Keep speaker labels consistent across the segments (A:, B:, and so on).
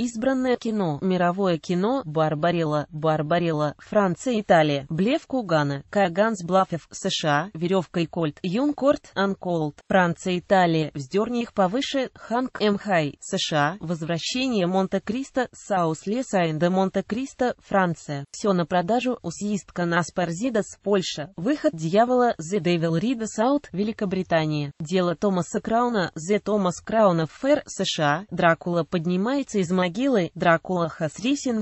A: Избранное кино, мировое кино, Барбарилла, Барбарилла, Франция, Италия, Блев Кугана, Каганс Блафев, США, Веревка и Кольт, Юнкорт, Анколт, Франция, Италия, Вздерни их повыше, Ханк Мхай, США, Возвращение Монте-Кристо, Саус Лесайн де Монте-Кристо, Франция, Все на продажу, Усиистка Наспарзидас, Польша, Выход Дьявола, The Devil Rides Out, Великобритания, Дело Томаса Крауна, The Томас Крауна Фэр, США, Дракула поднимается из Майами, могилы, Дракула has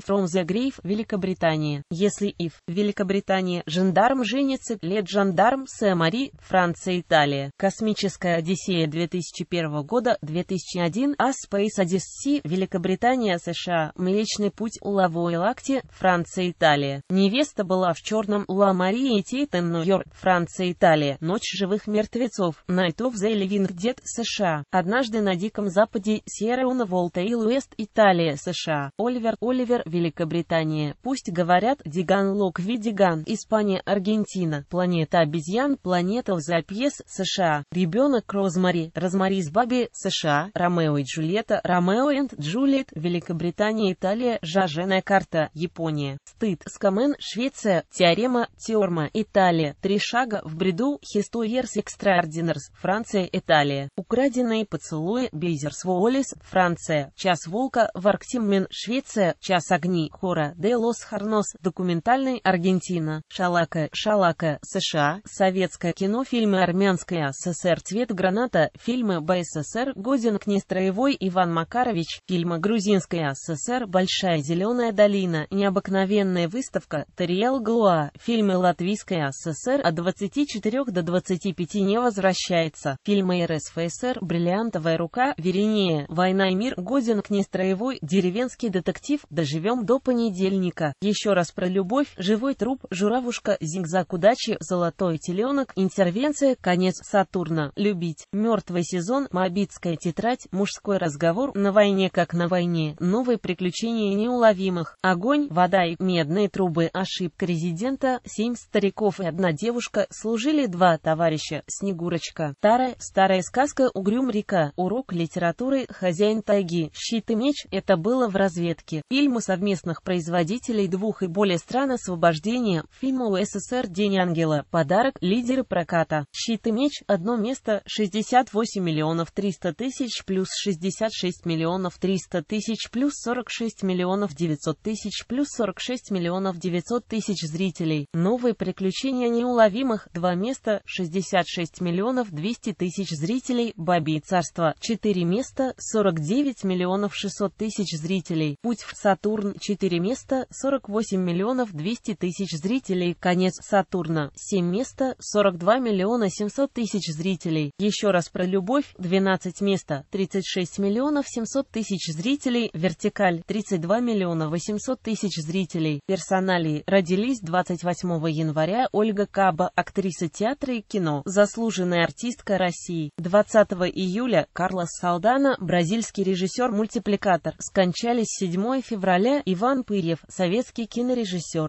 A: from the grave, Великобритания. Если Ив, Великобритания, жандарм женится, лет жандарм, Сэ-Мари, Франция, Италия. Космическая Одиссея 2001 года, 2001, A а Space Odyssey, Великобритания, США, Млечный путь, Улавой Лакти, Франция, Италия. Невеста была в черном, Ла Мария Тейтен, Нью-Йорк, Франция, Италия. Ночь живых мертвецов, Night of the Living Dead, США. Однажды на Диком Западе, Сьерра Уна, Волта и Луэст, Италия. Австралия, США, Оливер, Оливер, Великобритания, пусть говорят, Диган, Локви, Диган, Испания, Аргентина, Планета обезьян, Планета в запьес. США, Ребенок Розмари, Розмарис Баби, США, Ромео и Джульетта, Ромео и Джульет, Великобритания, Италия, Жаженая карта, Япония, Стыд, Скамен, Швеция, Теорема, Теорма, Италия, Три шага в бреду, Хистоерс Экстраординерс, Франция, Италия, Украденные поцелуи, Бейзерс Волис, Франция, Час волка, в Варктиммен, Швеция, Час огней, Хора, де Лос Харнос, документальный Аргентина, Шалака, Шалака, США, советское кино, фильмы Армянская ССР, Цвет граната, фильмы БССР, Годинг Нестроевой, Иван Макарович, фильмы Грузинская ССР, Большая зеленая долина, Необыкновенная выставка, Тариэл Глуа, фильмы Латвийская ССР, от 24 до 25 не возвращается, фильмы РСФСР, Бриллиантовая рука, Веринея, Война и мир, Годинг Нестроевой, второй деревенский детектив. Доживем до понедельника. Еще раз про любовь, живой труп, журавушка, зигзаг удачи, золотой теленок, интервенция, конец Сатурна, любить, мертвый сезон, мобитская тетрадь, мужской разговор, на войне как на войне, новые приключения неуловимых, огонь, вода и медные трубы, ошибка резидента, семь стариков и одна девушка, служили два товарища, Снегурочка, Тара. старая сказка, угрюм река, урок литературы, хозяин тайги, щит и меч, это было в разведке. Фильмы совместных производителей двух и более стран освобождения. Фильм СССР, «День ангела». Подарок. Лидеры проката. Щит и меч. Одно место. 68 миллионов 300 тысяч плюс 66 миллионов 300 тысяч плюс 46 миллионов 900 тысяч плюс 46 миллионов 900 тысяч зрителей. Новые приключения неуловимых. Два места. 66 миллионов 200 тысяч зрителей. Баби и царство. Четыре места. 49 миллионов 600 тысяч тысяч зрителей. Путь в Сатурн 4 места 48 миллионов 200 тысяч зрителей. Конец Сатурна 7 места 42 миллиона 700 тысяч зрителей. Еще раз про любовь 12 места 36 миллионов 700 тысяч зрителей. Вертикаль 32 миллиона 800 тысяч зрителей. Персоналии родились 28 января Ольга Каба, актриса театра и кино, заслуженная артистка России. 20 июля Карлос Салдана, бразильский режиссер-мультипликатор скончались 7 февраля, Иван Пырьев, советский кинорежиссер.